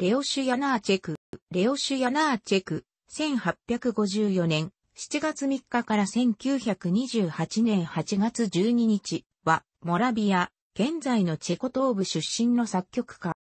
レオシュ・ヤナーチェク、レオシュ・ヤナーチェク、1854年7月3日から1928年8月12日は、モラビア、現在のチェコ東部出身の作曲家。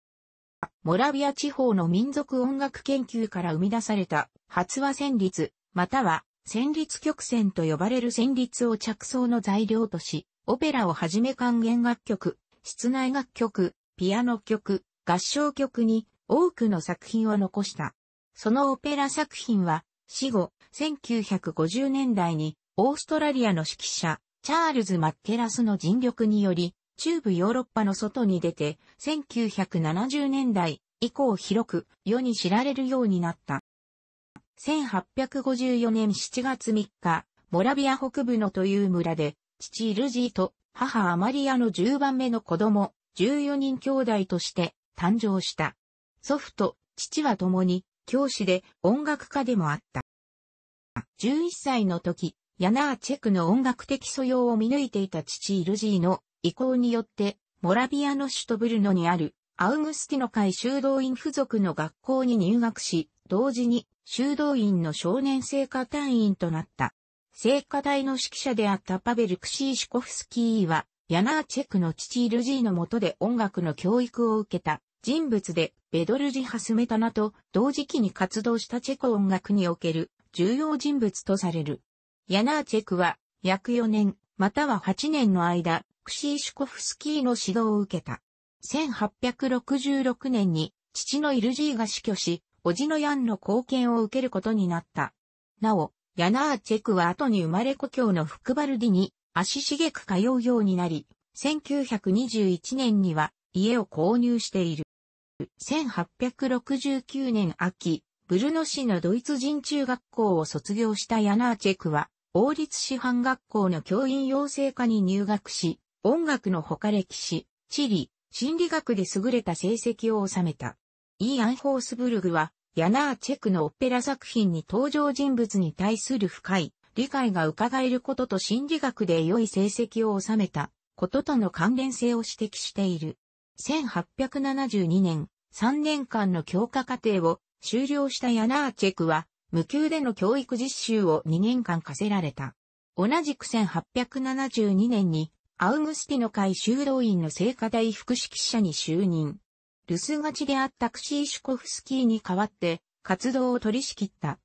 モラビア地方の民族音楽研究から生み出された、発話旋律、または、旋律曲線と呼ばれる旋律を着想の材料とし、オペラをはじめ管弦楽曲、室内楽曲、ピアノ曲、合唱曲に、多くの作品を残した。そのオペラ作品は、死後、1950年代に、オーストラリアの指揮者、チャールズ・マッケラスの尽力により、中部ヨーロッパの外に出て、1970年代以降広く世に知られるようになった。1854年7月3日、モラビア北部のという村で、父イルジーと母アマリアの10番目の子供、14人兄弟として誕生した。祖父と父は共に教師で音楽家でもあった。11歳の時、ヤナーチェクの音楽的素養を見抜いていた父イルジーの意向によって、モラビアの首都ブルノにあるアウグスティノ会修道院付属の学校に入学し、同時に修道院の少年聖火隊員となった。聖火隊の指揮者であったパベル・クシーシコフスキーは、ヤナーチェクの父イルジーのもとで音楽の教育を受けた人物で、ベドルジハスメタナと同時期に活動したチェコ音楽における重要人物とされる。ヤナーチェクは約4年または8年の間、クシーシュコフスキーの指導を受けた。1866年に父のイルジーが死去し、叔父のヤンの貢献を受けることになった。なお、ヤナーチェクは後に生まれ故郷のフクバルディに足しげく通うようになり、1921年には家を購入している。1869年秋、ブルノ市のドイツ人中学校を卒業したヤナーチェクは、王立師範学校の教員養成科に入学し、音楽の他歴史、地理、心理学で優れた成績を収めた。イーアン・ホースブルグは、ヤナーチェクのオペラ作品に登場人物に対する深い理解が伺えることと心理学で良い成績を収めたこととの関連性を指摘している。1872年、3年間の教科課程を修了したヤナーチェクは、無給での教育実習を2年間課せられた。同じく1872年に、アウグスティの会修道院の聖火台副指揮者に就任。留守がちであったクシーシュコフスキーに代わって活動を取り仕切った。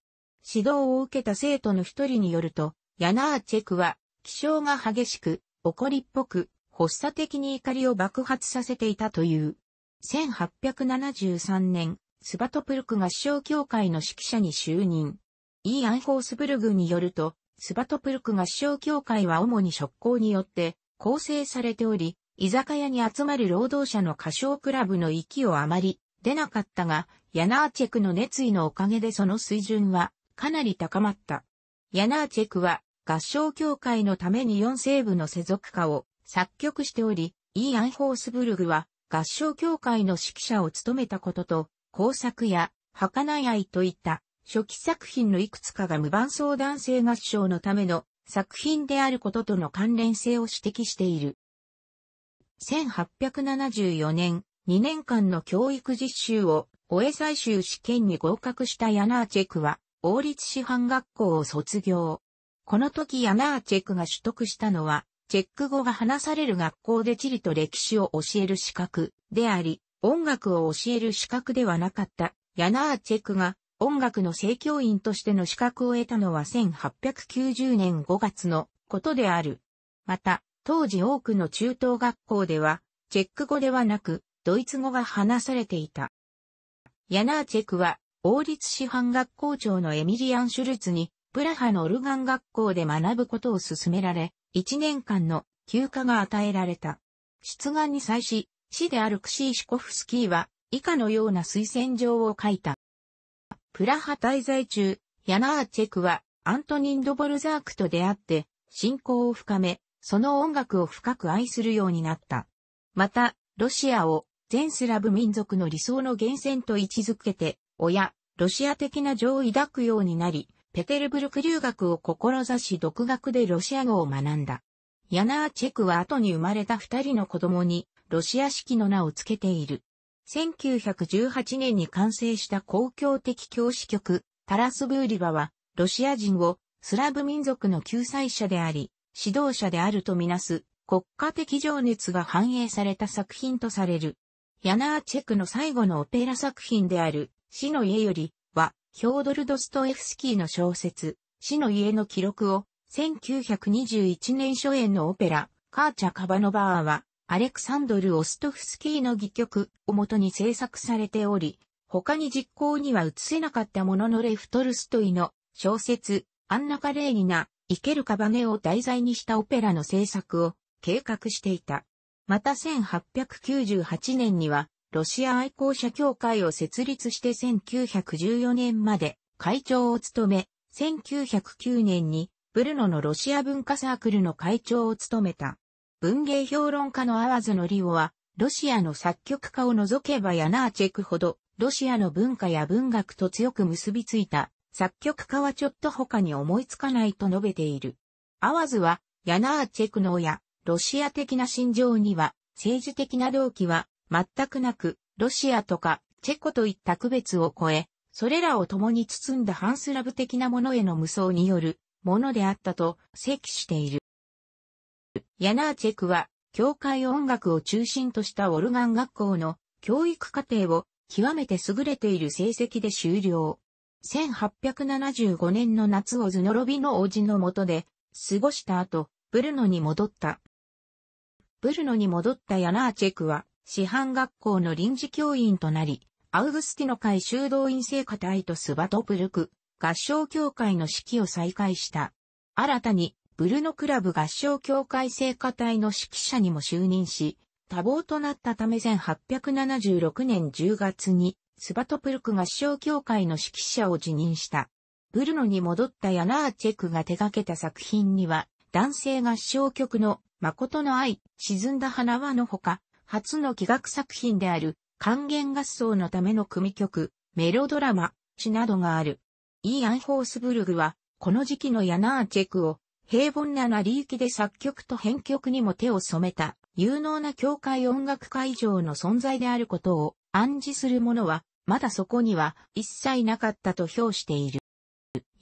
指導を受けた生徒の一人によると、ヤナーチェクは気性が激しく、怒りっぽく、発作的に怒りを爆発させていたという。1873年、スバトプルク合唱協会の指揮者に就任。イーアンホースブルグによると、スバトプルク合唱協会は主に職工によって構成されており、居酒屋に集まる労働者の歌唱クラブの域をあまり出なかったが、ヤナーチェクの熱意のおかげでその水準はかなり高まった。ヤナーチェクは合唱協会のために4西部の世俗化を作曲しており、イーアン・ホースブルグは合唱協会の指揮者を務めたことと、工作や儚い愛といった初期作品のいくつかが無伴奏男性合唱のための作品であることとの関連性を指摘している。1874年、2年間の教育実習を終え最終試験に合格したヤナーチェクは、王立師範学校を卒業。この時ヤナーチェクが取得したのは、チェック語が話される学校で地理と歴史を教える資格であり、音楽を教える資格ではなかったヤナーチェクが音楽の正教員としての資格を得たのは1890年5月のことである。また、当時多くの中等学校では、チェック語ではなく、ドイツ語が話されていた。ヤナーチェクは、王立師範学校長のエミリアン・シュルツに、プラハのオルガン学校で学ぶことを勧められ、1年間の休暇が与えられた。出願に際し、市であるクシーシコフスキーは、以下のような推薦状を書いた。プラハ滞在中、ヤナーチェクは、アントニン・ドボルザークと出会って、信仰を深め、その音楽を深く愛するようになった。また、ロシアを全スラブ民族の理想の源泉と位置づけて、親、ロシア的な情を抱くようになり、ペテルブルク留学を志し独学でロシア語を学んだ。ヤナーチェクは後に生まれた二人の子供にロシア式の名を付けている。1918年に完成した公共的教師局、タラスブーリバは、ロシア人をスラブ民族の救済者であり、指導者であるとみなす国家的情熱が反映された作品とされる。ヤナーチェクの最後のオペラ作品である、死の家より、ヒョードル・ドストエフスキーの小説、死の家の記録を、1921年初演のオペラ、カーチャ・カバノバーは、アレクサンドル・オストフスキーの戯曲をもとに制作されており、他に実行には移せなかったもののレフトルストイの小説、アンナ・カレーニナ、イケル・カバネを題材にしたオペラの制作を計画していた。また1898年には、ロシア愛好者協会を設立して1914年まで会長を務め、1909年にブルノのロシア文化サークルの会長を務めた。文芸評論家のアワズのリオは、ロシアの作曲家を除けばヤナーチェクほど、ロシアの文化や文学と強く結びついた作曲家はちょっと他に思いつかないと述べている。アワズは、ヤナーチェクの親、ロシア的な心情には、政治的な動機は、全くなく、ロシアとかチェコといった区別を超え、それらを共に包んだ反スラブ的なものへの無双によるものであったと咳している。ヤナーチェクは、教会音楽を中心としたオルガン学校の教育課程を極めて優れている成績で終了。1875年の夏をズノロビの王子の下で過ごした後、ブルノに戻った。ブルノに戻ったヤナーチェクは、師範学校の臨時教員となり、アウグスティノ会修道院聖歌隊とスバトプルク合唱協会の指揮を再開した。新たに、ブルノクラブ合唱協会聖歌隊の指揮者にも就任し、多忙となったため1876年10月に、スバトプルク合唱協会の指揮者を辞任した。ブルノに戻ったヤナーチェクが手掛けた作品には、男性合唱曲の誠の愛、沈んだ花輪のほか、初の器楽作品である、還元合奏のための組曲、メロドラマ、詩などがある。イーアン・ホースブルグは、この時期のヤナーチェクを、平凡な成り行きで作曲と編曲にも手を染めた、有能な教会音楽会場の存在であることを暗示する者は、まだそこには一切なかったと評している。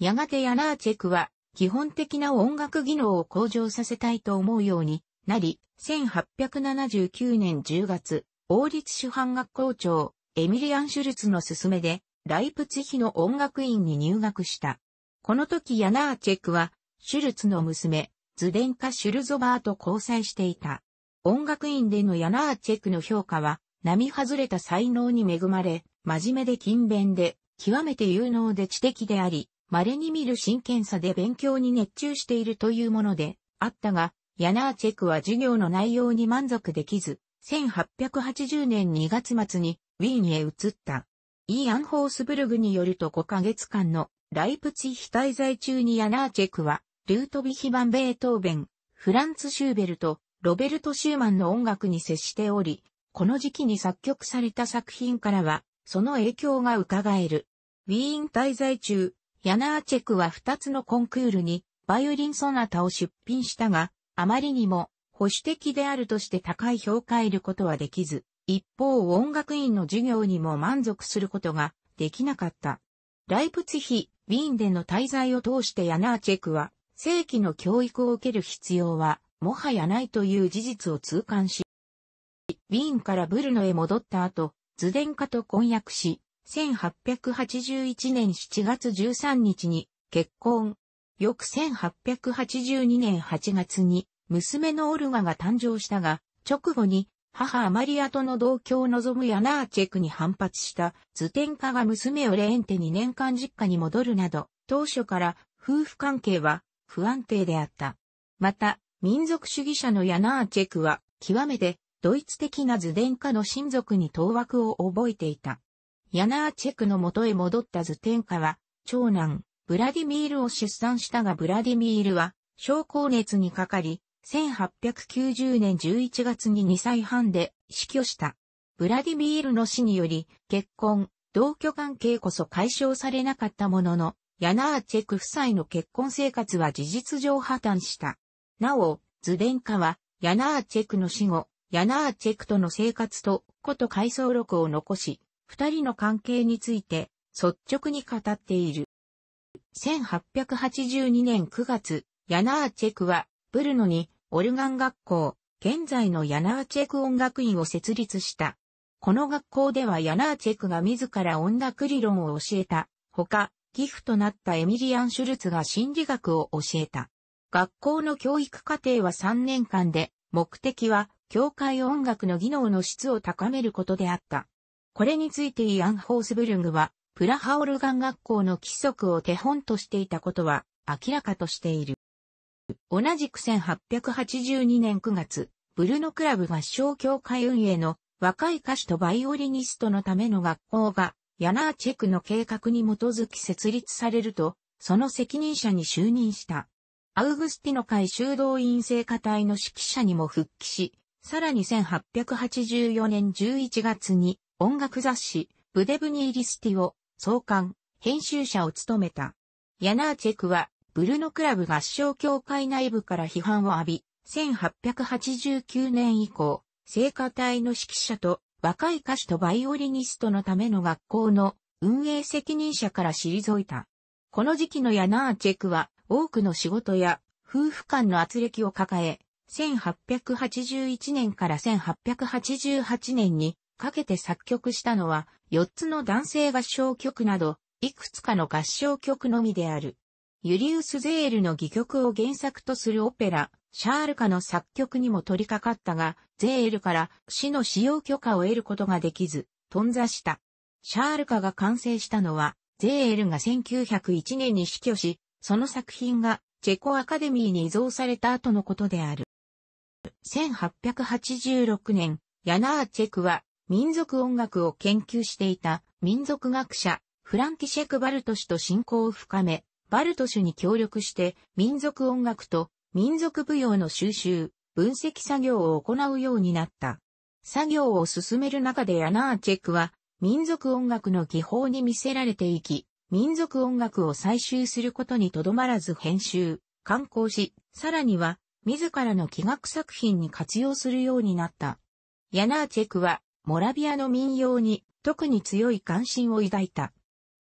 やがてヤナーチェクは、基本的な音楽技能を向上させたいと思うようになり、1879年10月、王立主犯学校長、エミリアン・シュルツの勧めで、ライプツヒの音楽院に入学した。この時ヤナーチェクは、シュルツの娘、ズデンカ・シュルゾバーと交際していた。音楽院でのヤナーチェクの評価は、並外れた才能に恵まれ、真面目で勤勉で、極めて有能で知的であり、稀に見る真剣さで勉強に熱中しているというもので、あったが、ヤナーチェクは授業の内容に満足できず、1880年2月末にウィーンへ移った。イーアン・ホースブルグによると5ヶ月間のライプツィヒ滞在中にヤナーチェクは、ルートビヒバン・ベートーベン、フランツ・シューベルト、ロベルト・シューマンの音楽に接しており、この時期に作曲された作品からは、その影響が伺える。ウィーン滞在中、ヤナーチェクは2つのコンクールにバイオリンソナタを出品したが、あまりにも保守的であるとして高い評価を得ることはできず、一方音楽院の授業にも満足することができなかった。ライプツヒ、ウィーンでの滞在を通してヤナーチェクは、正規の教育を受ける必要は、もはやないという事実を痛感し、ウィーンからブルノへ戻った後、図伝家と婚約し、1881年7月13日に結婚。翌1882年8月に娘のオルガが誕生したが、直後に母アマリアとの同居を望むヤナーチェクに反発した図天家が娘をレーンテに年間実家に戻るなど、当初から夫婦関係は不安定であった。また、民族主義者のヤナーチェクは極めてドイツ的な図天家の親族に当惑を覚えていた。ヤナーチェクの元へ戻った図天家は、長男、ブラディミールを出産したがブラディミールは、症候熱にかかり、1890年11月に2歳半で死去した。ブラディミールの死により、結婚、同居関係こそ解消されなかったものの、ヤナーチェク夫妻の結婚生活は事実上破綻した。なお、ズデンカは、ヤナーチェクの死後、ヤナーチェクとの生活と、こと回想録を残し、二人の関係について、率直に語っている。1882年9月、ヤナーチェクは、ブルノにオルガン学校、現在のヤナーチェク音楽院を設立した。この学校ではヤナーチェクが自ら音楽理論を教えた。ほか、寄付となったエミリアン・シュルツが心理学を教えた。学校の教育課程は3年間で、目的は、教会音楽の技能の質を高めることであった。これについてイアン・ホースブルグは、プラハオルガン学校の規則を手本としていたことは明らかとしている。同じく1882年9月、ブルノクラブ合唱協会運営の若い歌手とバイオリニストのための学校が、ヤナーチェクの計画に基づき設立されると、その責任者に就任した。アウグスティノ会修道院聖歌隊の指揮者にも復帰し、さらに1884年11月に音楽雑誌、ブデブニーリスティを創刊、編集者を務めた。ヤナーチェクはウルノクラブ合唱協会内部から批判を浴び、1889年以降、聖歌隊の指揮者と若い歌手とバイオリニストのための学校の運営責任者から退いた。この時期のヤナーチェクは多くの仕事や夫婦間の圧力を抱え、1881年から1888年にかけて作曲したのは4つの男性合唱曲など、いくつかの合唱曲のみである。ユリウス・ゼールの戯曲を原作とするオペラ、シャールカの作曲にも取り掛かったが、ゼールから死の使用許可を得ることができず、頓挫した。シャールカが完成したのは、ゼールが1901年に死去し、その作品がチェコアカデミーに移贈された後のことである。1886年、ヤナーチェクは民族音楽を研究していた民族学者、フランキシェクバルト氏と親交を深め、バルトシに協力して民族音楽と民族舞踊の収集、分析作業を行うようになった。作業を進める中でヤナーチェックは民族音楽の技法に見せられていき、民族音楽を採集することにとどまらず編集、刊行し、さらには自らの器楽作品に活用するようになった。ヤナーチェックはモラビアの民謡に特に強い関心を抱いた。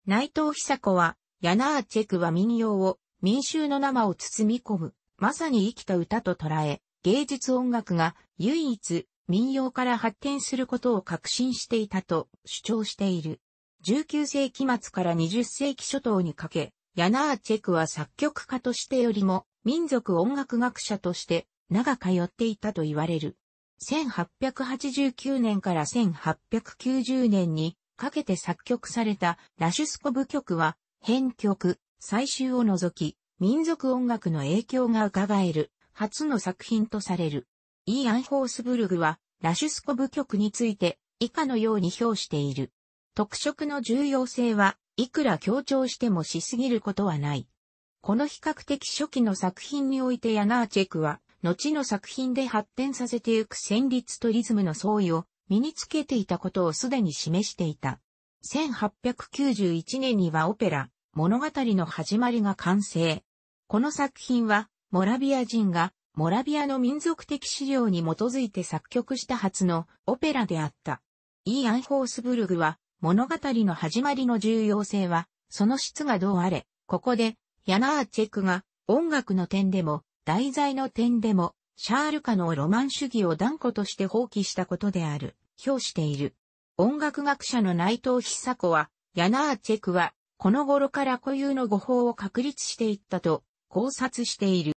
内藤久子はヤナーチェクは民謡を民衆の生を包み込む、まさに生きた歌と捉え、芸術音楽が唯一民謡から発展することを確信していたと主張している。19世紀末から20世紀初頭にかけ、ヤナーチェクは作曲家としてよりも民族音楽学者として長通っていたと言われる。1889年から1890年にかけて作曲されたラシュスコブ曲は編曲、最終を除き、民族音楽の影響が伺える、初の作品とされる。イーアン・ホースブルグは、ラシュスコブ曲について、以下のように評している。特色の重要性は、いくら強調してもしすぎることはない。この比較的初期の作品においてヤナーチェクは、後の作品で発展させてゆく旋律とリズムの相違を身につけていたことをすでに示していた。1891年にはオペラ、物語の始まりが完成。この作品は、モラビア人が、モラビアの民族的資料に基づいて作曲した初のオペラであった。イーアン・ホースブルグは、物語の始まりの重要性は、その質がどうあれ、ここで、ヤナーチェクが、音楽の点でも、題材の点でも、シャールカのロマン主義を断固として放棄したことである、評している。音楽学者の内藤久子は、ヤナーチェクは、この頃から固有の語法を確立していったと考察している。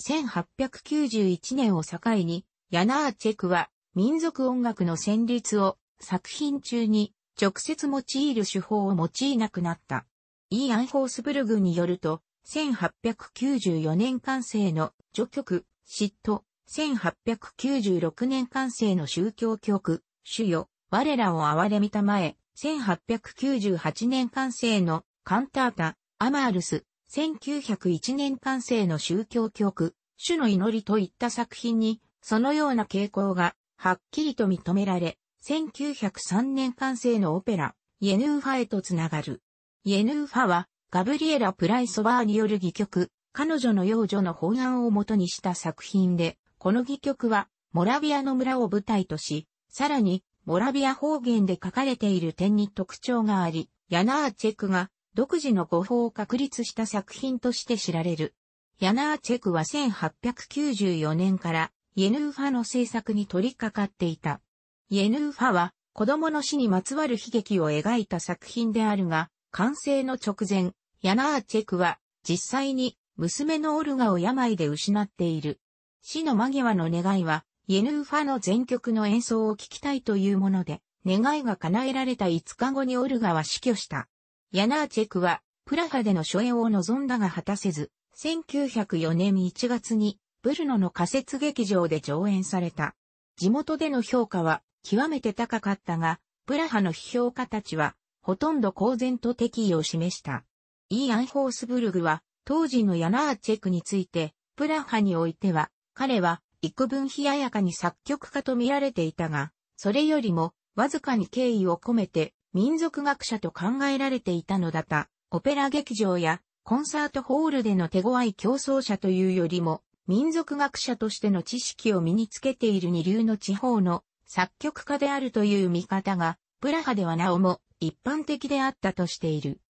1891年を境に、ヤナーチェクは民族音楽の旋律を作品中に直接用いる手法を用いなくなった。イーアン・ホースブルグによると、1894年完成の序曲、嫉妬、1896年完成の宗教曲、主よ、我らを憐れみたまえ、1898年完成のカンタータ、アマールス、1901年完成の宗教曲、主の祈りといった作品に、そのような傾向が、はっきりと認められ、1903年完成のオペラ、イェヌーファへとつながる。イェヌーファは、ガブリエラ・プライソバーによる戯曲、彼女の幼女の法案をもとにした作品で、この戯曲は、モラビアの村を舞台とし、さらに、モラビア方言で書かれている点に特徴があり、ヤナーチェクが独自の語法を確立した作品として知られる。ヤナーチェクは1894年からイェヌーファの制作に取り掛かっていた。イェヌーファは子供の死にまつわる悲劇を描いた作品であるが、完成の直前、ヤナーチェクは実際に娘のオルガを病で失っている。死の間際の願いはイェヌーファの全曲の演奏を聞きたいというもので、願いが叶えられた5日後にオルガは死去した。ヤナーチェクは、プラハでの初演を望んだが果たせず、1904年1月に、ブルノの仮設劇場で上演された。地元での評価は、極めて高かったが、プラハの批評家たちは、ほとんど公然と敵意を示した。イーアン・ホースブルグは、当時のヤナーチェクについて、プラハにおいては、彼は、幾分冷ややかに作曲家と見られていたが、それよりも、わずかに敬意を込めて、民族学者と考えられていたのだった。オペラ劇場や、コンサートホールでの手強い競争者というよりも、民族学者としての知識を身につけている二流の地方の作曲家であるという見方が、プラハではなおも一般的であったとしている。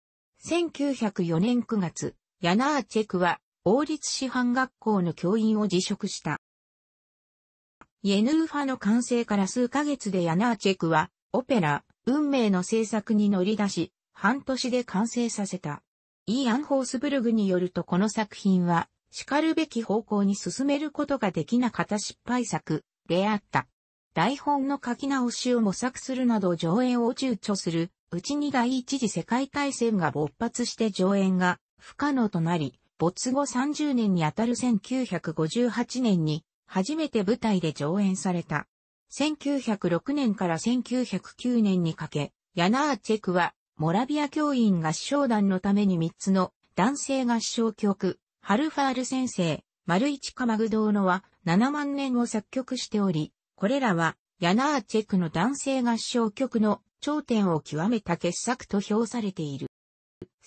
1904年9月、ヤナーチェクは、王立師範学校の教員を辞職した。イエヌーファの完成から数ヶ月でヤナーチェクは、オペラ、運命の制作に乗り出し、半年で完成させた。イーアン・ホースブルグによるとこの作品は、叱るべき方向に進めることができなかった失敗作であった。台本の書き直しを模索するなど上演を躊躇する、うちに第一次世界大戦が勃発して上演が不可能となり、没後30年にあたる1958年に初めて舞台で上演された。1906年から1909年にかけ、ヤナーチェクは、モラビア教員合唱団のために3つの男性合唱曲、ハルファール先生、マルイチカマグドーノは7万年を作曲しており、これらはヤナーチェクの男性合唱曲の頂点を極めた傑作と評されている。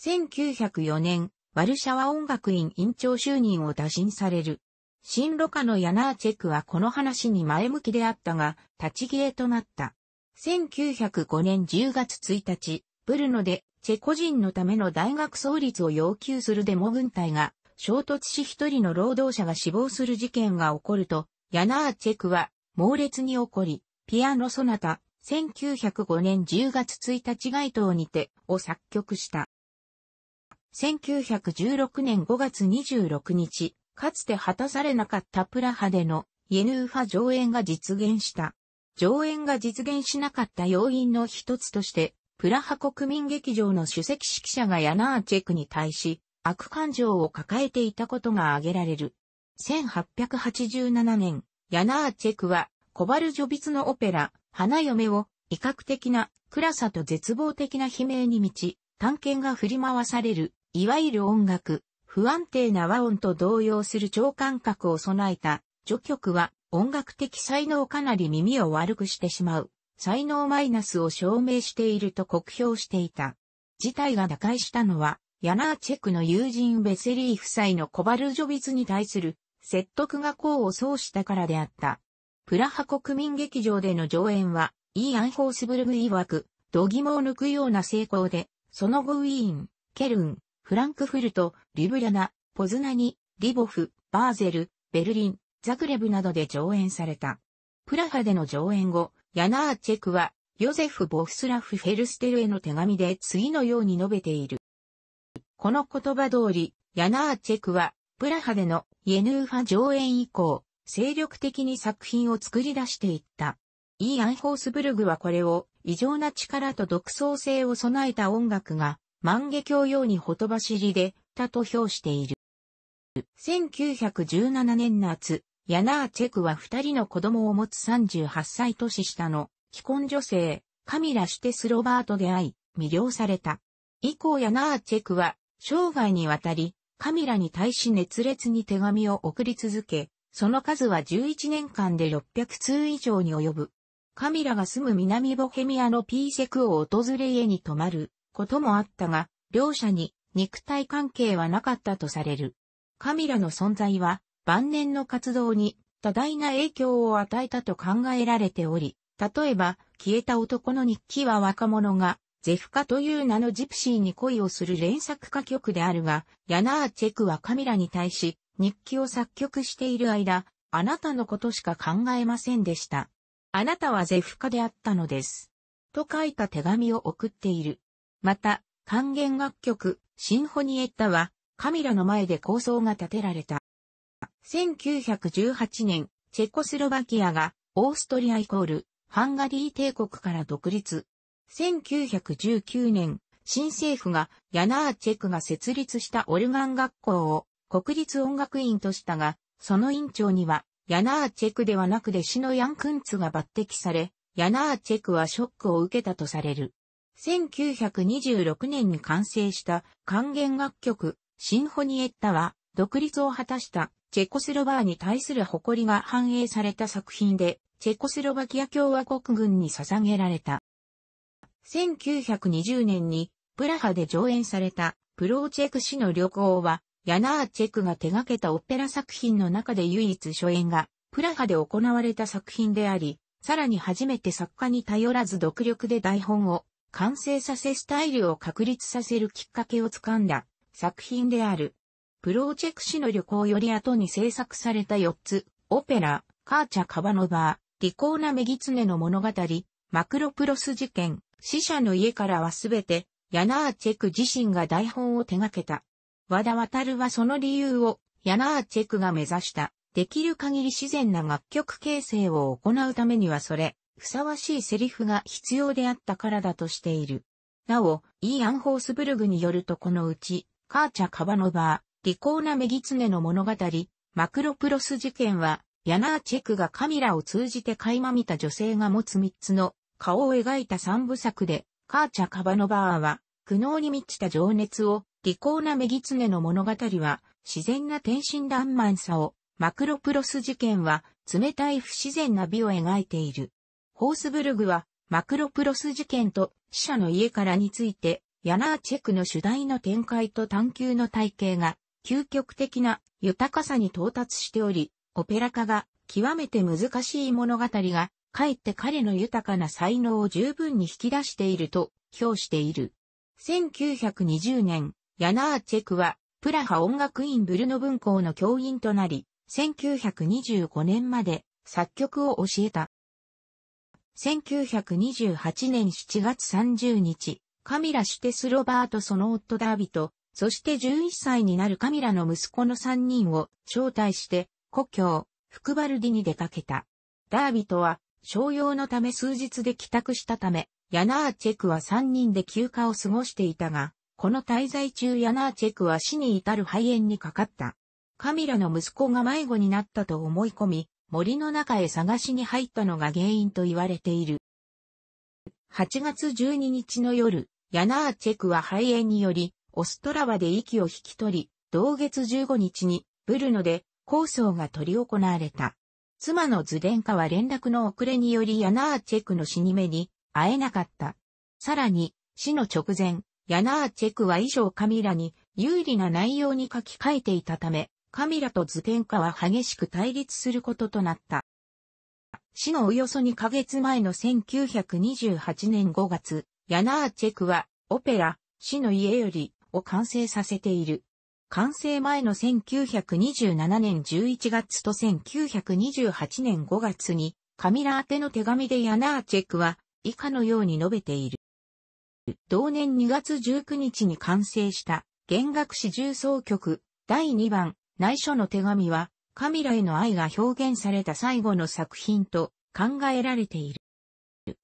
1904年、ワルシャワ音楽院院長就任を打診される。新ロカのヤナーチェクはこの話に前向きであったが、立ち消えとなった。1905年10月1日、ブルノでチェコ人のための大学創立を要求するデモ軍隊が衝突し一人の労働者が死亡する事件が起こると、ヤナーチェクは猛烈に起こり、ピアノソナタ、1905年10月1日街頭にてを作曲した。1916年5月26日、かつて果たされなかったプラハでのイエヌーファ上演が実現した。上演が実現しなかった要因の一つとして、プラハ国民劇場の主席指揮者がヤナーチェクに対し、悪感情を抱えていたことが挙げられる。1887年、ヤナーチェクは、コバルジョビツのオペラ、花嫁を、威嚇的な、暗さと絶望的な悲鳴に満ち、探検が振り回される、いわゆる音楽、不安定な和音と動揺する超感覚を備えた、序曲は音楽的才能かなり耳を悪くしてしまう、才能マイナスを証明していると酷評していた。事態が打開したのは、ヤナーチェクの友人ベセリー夫妻のコバルジョビズに対する説得が功を奏したからであった。プラハ国民劇場での上演は、イーアン・ホースブルグ曰く、度肝を抜くような成功で、その後ウィーン、ケルン、フランクフルト、リュブリャナ、ポズナニ、リボフ、バーゼル、ベルリン、ザクレブなどで上演された。プラハでの上演後、ヤナーチェクは、ヨゼフ・ボフスラフ・フェルステルへの手紙で次のように述べている。この言葉通り、ヤナーチェクは、プラハでのイエヌーファ上演以降、精力的に作品を作り出していった。イーアン・ホースブルグはこれを異常な力と独創性を備えた音楽が万華鏡用にほとばしりで、たと評している。1917年夏、ヤナーチェクは二人の子供を持つ38歳年下の既婚女性、カミラ・シュテスロバートで会い、魅了された。以降ヤナーチェクは、生涯にわたり、カミラに対し熱烈に手紙を送り続け、その数は11年間で600通以上に及ぶ。カミラが住む南ボヘミアのピーセクを訪れ家に泊まる。こともあったが、両者に肉体関係はなかったとされる。カミラの存在は晩年の活動に多大な影響を与えたと考えられており、例えば、消えた男の日記は若者が、ゼフカという名のジプシーに恋をする連作歌曲であるが、ヤナーチェクはカミラに対し、日記を作曲している間、あなたのことしか考えませんでした。あなたはゼフカであったのです。と書いた手紙を送っている。また、還元楽曲、シンフォニエッタは、カミラの前で構想が立てられた。1918年、チェコスロバキアが、オーストリアイコール、ハンガリー帝国から独立。1919年、新政府が、ヤナーチェクが設立したオルガン学校を、国立音楽院としたが、その院長には、ヤナーチェクではなく弟子のヤン・クンツが抜擢され、ヤナーチェクはショックを受けたとされる。1926年に完成した還元楽曲、シンフォニエッタは、独立を果たしたチェコスロバーに対する誇りが反映された作品で、チェコスロバキア共和国軍に捧げられた。1920年に、プラハで上演された、プローチェク氏の旅行は、ヤナーチェクが手掛けたオペラ作品の中で唯一初演が、プラハで行われた作品であり、さらに初めて作家に頼らず独力で台本を完成させスタイルを確立させるきっかけをつかんだ作品である。プローチェク氏の旅行より後に制作された4つ、オペラ、カーチャ・カバノバー、利口なメギツネの物語、マクロプロス事件、死者の家からはすべて、ヤナーチェク自身が台本を手掛けた。和田渡はその理由を、ヤナーチェクが目指した、できる限り自然な楽曲形成を行うためにはそれ、ふさわしいセリフが必要であったからだとしている。なお、イーアン・ホースブルグによるとこのうち、カーチャ・カバノバー、利口なメギツネの物語、マクロプロス事件は、ヤナーチェクがカミラを通じて垣間見た女性が持つ三つの顔を描いた三部作で、カーチャ・カバノバーは、苦悩に満ちた情熱を、利口なメギツネの物語は、自然な天真爛漫さを、マクロプロス事件は、冷たい不自然な美を描いている。ホースブルグは、マクロプロス事件と死者の家からについて、ヤナーチェクの主題の展開と探求の体系が、究極的な豊かさに到達しており、オペラ化が極めて難しい物語が、かえって彼の豊かな才能を十分に引き出していると評している。1920年、ヤナーチェクは、プラハ音楽院ブルノ文校の教員となり、1925年まで作曲を教えた。1928年7月30日、カミラ・シュテス・ロバートその夫ダービと、そして11歳になるカミラの息子の3人を招待して、故郷、福バルディに出かけた。ダービとは、商用のため数日で帰宅したため、ヤナーチェクは3人で休暇を過ごしていたが、この滞在中ヤナーチェクは死に至る肺炎にかかった。カミラの息子が迷子になったと思い込み、森の中へ探しに入ったのが原因と言われている。8月12日の夜、ヤナーチェクは肺炎により、オストラバで息を引き取り、同月15日に、ブルノで、構想が取り行われた。妻のズデンカは連絡の遅れによりヤナーチェクの死に目に会えなかった。さらに、死の直前、ヤナーチェクは衣装カミラに有利な内容に書き換えていたため、カミラとズ展ンカは激しく対立することとなった。死のおよそ2ヶ月前の1928年5月、ヤナーチェクは、オペラ、死の家より、を完成させている。完成前の1927年11月と1928年5月に、カミラ宛ての手紙でヤナーチェクは、以下のように述べている。同年2月19日に完成した、弦楽史重奏曲、第2番、内書の手紙は、カミラへの愛が表現された最後の作品と考えられている。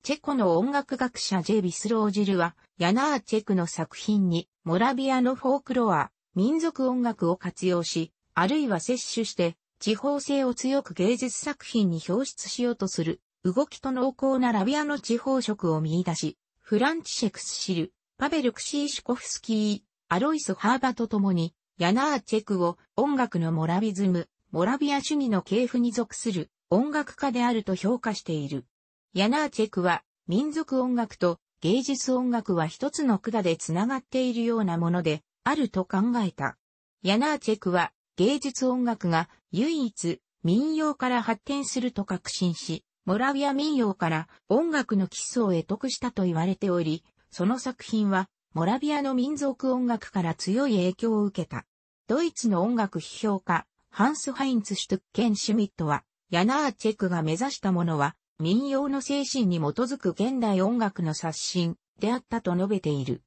チェコの音楽学者ジェビスロージルは、ヤナーチェクの作品に、モラビアのフォークロア、民族音楽を活用し、あるいは摂取して、地方性を強く芸術作品に表出しようとする、動きと濃厚なラビアの地方色を見出し、フランチシェクスシル、パベル・クシーシュコフスキー、アロイス・ハーバと共に、ヤナーチェクを音楽のモラビズム、モラビア主義の系譜に属する音楽家であると評価している。ヤナーチェクは民族音楽と芸術音楽は一つの管でつながっているようなものであると考えた。ヤナーチェクは芸術音楽が唯一民謡から発展すると確信し、モラビア民謡から音楽の基礎を得得したと言われており、その作品はモラビアの民族音楽から強い影響を受けた。ドイツの音楽批評家、ハンス・ハインツ・シュトゥッケン・シュミットは、ヤナーチェクが目指したものは、民謡の精神に基づく現代音楽の刷新であったと述べている。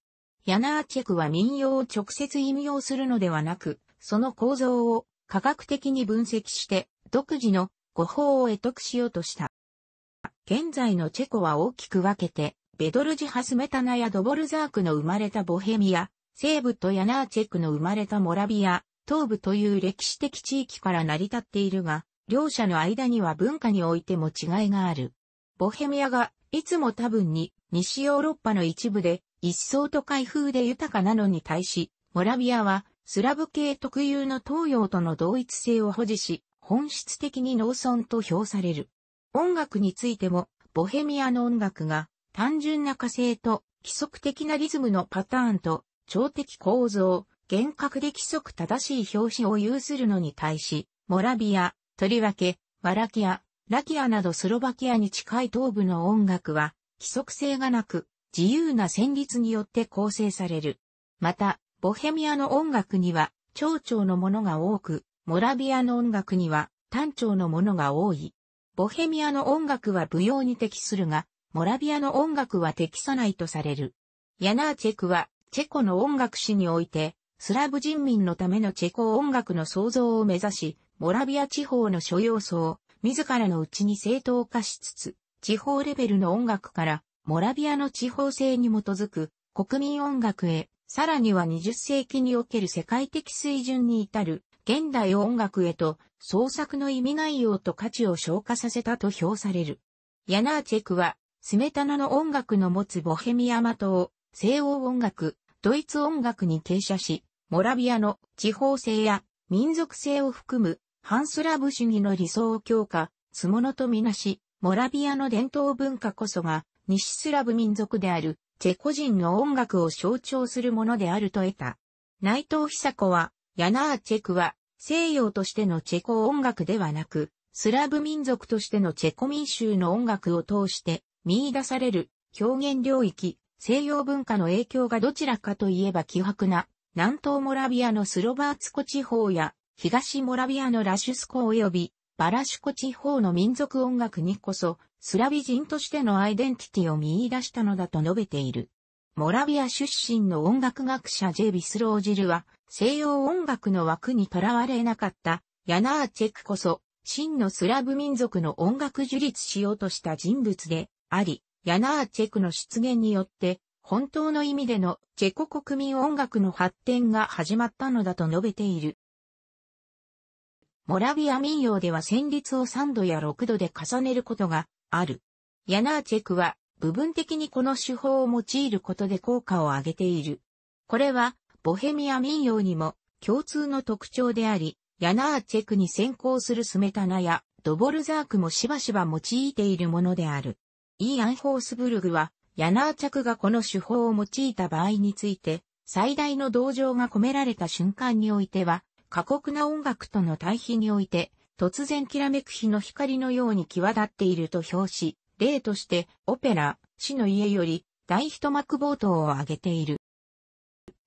ヤナーチェクは民謡を直接引用するのではなく、その構造を科学的に分析して独自の語法を得得しようとした。現在のチェコは大きく分けてベドルジハスメタナやドボルザークの生まれたボヘミア、西部とヤナーチェクの生まれたモラビア、東部という歴史的地域から成り立っているが、両者の間には文化においても違いがある。ボヘミアが、いつも多分に、西ヨーロッパの一部で、一層と開封で豊かなのに対し、モラビアは、スラブ系特有の東洋との同一性を保持し、本質的に農村と評される。音楽についても、ボヘミアの音楽が単純な火星と規則的なリズムのパターンと、超的構造、厳格で規則正しい表紙を有するのに対し、モラビア、とりわけ、ワラキア、ラキアなどスロバキアに近い東部の音楽は、規則性がなく、自由な旋律によって構成される。また、ボヘミアの音楽には、長々のものが多く、モラビアの音楽には、単調のものが多い。ボヘミアの音楽は舞踊に適するが、モラビアの音楽は適さないとされる。ヤナーチェクは、チェコの音楽史において、スラブ人民のためのチェコ音楽の創造を目指し、モラビア地方の諸要素を、自らのうちに正当化しつつ、地方レベルの音楽から、モラビアの地方性に基づく、国民音楽へ、さらには20世紀における世界的水準に至る、現代音楽へと、創作の意味内容と価値を昇華させたと評される。ヤナーチェクは、スメタナの音楽の持つボヘミアマ島、西欧音楽、ドイツ音楽に傾斜し、モラビアの地方性や民族性を含むハンスラブ主義の理想を強化、つものとみなし、モラビアの伝統文化こそが西スラブ民族であるチェコ人の音楽を象徴するものであると得た。内藤久子は、ヤナーチェクは西洋としてのチェコ音楽ではなく、スラブ民族としてのチェコ民衆の音楽を通して、見出される表現領域、西洋文化の影響がどちらかといえば希薄な、南東モラビアのスロバーツコ地方や、東モラビアのラシュスコ及び、バラシュコ地方の民族音楽にこそ、スラビ人としてのアイデンティティを見出したのだと述べている。モラビア出身の音楽学者ジェビスロージルは、西洋音楽の枠にとらわれなかった、ヤナーチェクこそ、真のスラブ民族の音楽樹立しようとした人物で、あり、ヤナーチェクの出現によって、本当の意味でのチェコ国民音楽の発展が始まったのだと述べている。モラビア民謡では旋律を3度や6度で重ねることがある。ヤナーチェクは部分的にこの手法を用いることで効果を上げている。これはボヘミア民謡にも共通の特徴であり、ヤナーチェクに先行するスメタナやドボルザークもしばしば用いているものである。イーアンホースブルグは、ヤナーチャクがこの手法を用いた場合について、最大の同情が込められた瞬間においては、過酷な音楽との対比において、突然きらめく日の光のように際立っていると表し、例として、オペラ、死の家より、大一幕冒頭を挙げている。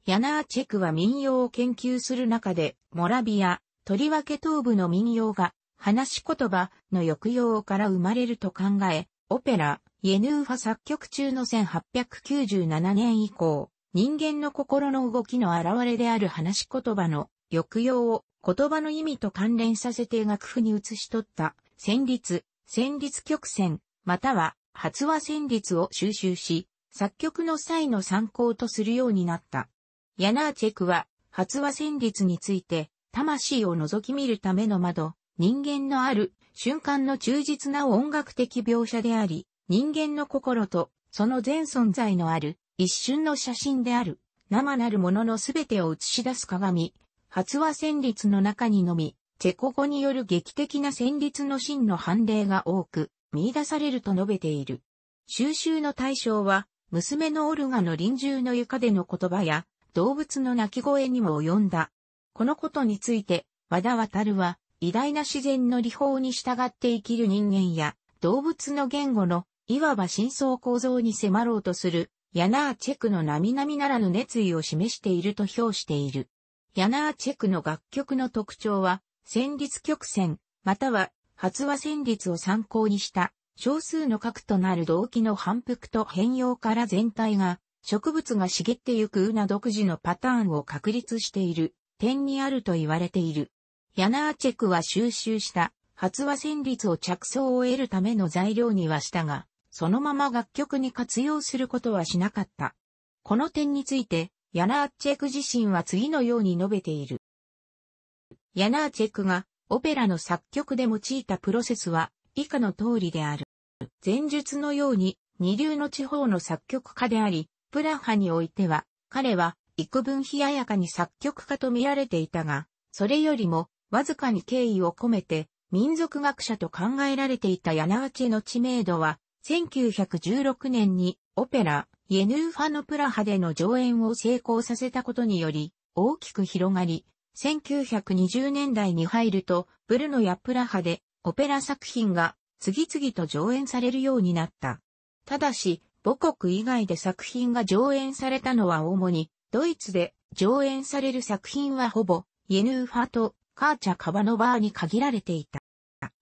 ヤナーチェクは民謡を研究する中で、モラビア、とりわけ東部の民謡が、話し言葉の抑揚から生まれると考え、オペラ、イエヌーファ作曲中の1897年以降、人間の心の動きの現れである話し言葉の抑揚を言葉の意味と関連させて楽譜に移し取った旋律、旋律曲線、または発話旋律を収集し、作曲の際の参考とするようになった。ヤナーチェクは発話旋律について、魂を覗き見るための窓、人間のある瞬間の忠実な音楽的描写であり、人間の心とその全存在のある一瞬の写真である、生なるもののすべてを映し出す鏡、発話旋律の中にのみ、チェコ語による劇的な旋律の真の判例が多く見出されると述べている。収集の対象は、娘のオルガの臨終の床での言葉や、動物の鳴き声にも及んだ。このことについて、和田渡は、偉大な自然の理法に従って生きる人間や動物の言語のいわば真相構造に迫ろうとするヤナーチェクの並々ならぬ熱意を示していると評している。ヤナーチェクの楽曲の特徴は旋律曲線または発話旋律を参考にした少数の核となる動機の反復と変容から全体が植物が茂ってゆくうな独自のパターンを確立している点にあると言われている。ヤナーチェクは収集した発話旋律を着想を得るための材料にはしたが、そのまま楽曲に活用することはしなかった。この点について、ヤナーチェク自身は次のように述べている。ヤナーチェクがオペラの作曲で用いたプロセスは以下の通りである。前述のように二流の地方の作曲家であり、プラハにおいては彼は幾分冷ややかに作曲家と見られていたが、それよりもわずかに敬意を込めて、民族学者と考えられていた柳内の知名度は、1916年にオペラ、イェヌーファのプラハでの上演を成功させたことにより、大きく広がり、1920年代に入ると、ブルノやプラハでオペラ作品が次々と上演されるようになった。ただし、母国以外で作品が上演されたのは主に、ドイツで上演される作品はほぼ、イェヌーファとカーチャ・カバノバーに限られていた。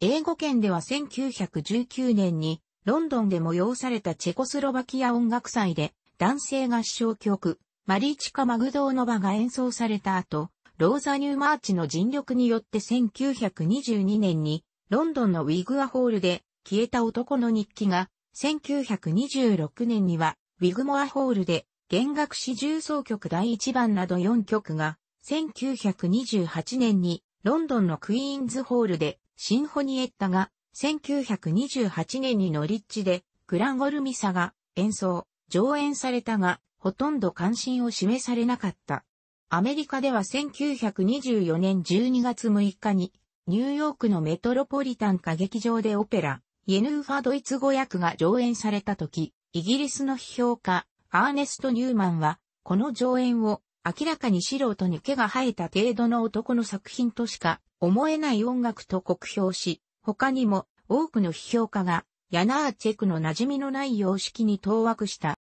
英語圏では1919年にロンドンで催されたチェコスロバキア音楽祭で男性合唱曲マリーチカ・マグドーノバが演奏された後、ローザニューマーチの尽力によって1922年にロンドンのウィグアホールで消えた男の日記が1926年にはウィグモアホールで弦楽四重奏曲第1番など4曲が1928年にロンドンのクイーンズホールでシンフォニエッタが、1928年にノリッチでグランゴルミサが演奏、上演されたが、ほとんど関心を示されなかった。アメリカでは1924年12月6日に、ニューヨークのメトロポリタン歌劇場でオペラ、イエヌーファドイツ語訳が上演された時、イギリスの批評家、アーネスト・ニューマンは、この上演を明らかに素人に毛が生えた程度の男の作品としか思えない音楽と酷評し、他にも多くの批評家がヤナーチェクの馴染みのない様式に当惑した。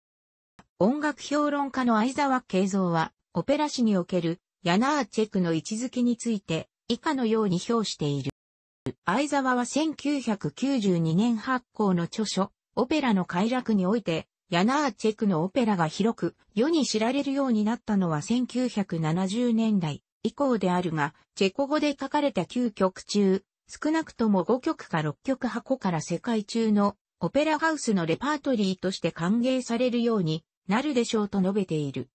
音楽評論家の相沢慶三は、オペラ史におけるヤナーチェクの位置づけについて以下のように評している。相沢は1992年発行の著書、オペラの快楽において、ヤナーチェクのオペラが広く世に知られるようになったのは1970年代以降であるが、チェコ語で書かれた9曲中、少なくとも5曲か6曲箱から世界中のオペラハウスのレパートリーとして歓迎されるようになるでしょうと述べている。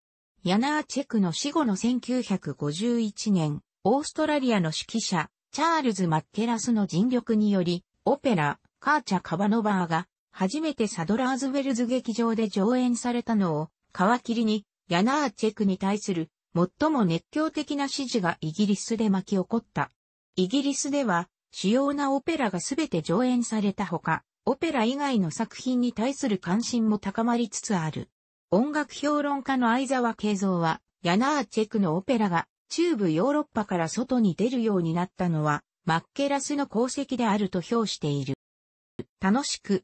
ヤナーチェクの死後の1951年、オーストラリアの指揮者、チャールズ・マッケラスの尽力により、オペラ、カーチャ・カバノバーが初めてサドラーズウェルズ劇場で上演されたのを、皮切りに、ヤナーチェクに対する最も熱狂的な支持がイギリスで巻き起こった。イギリスでは、主要なオペラがすべて上演されたほか、オペラ以外の作品に対する関心も高まりつつある。音楽評論家の相沢慶三は、ヤナーチェクのオペラが中部ヨーロッパから外に出るようになったのは、マッケラスの功績であると評している。楽しく、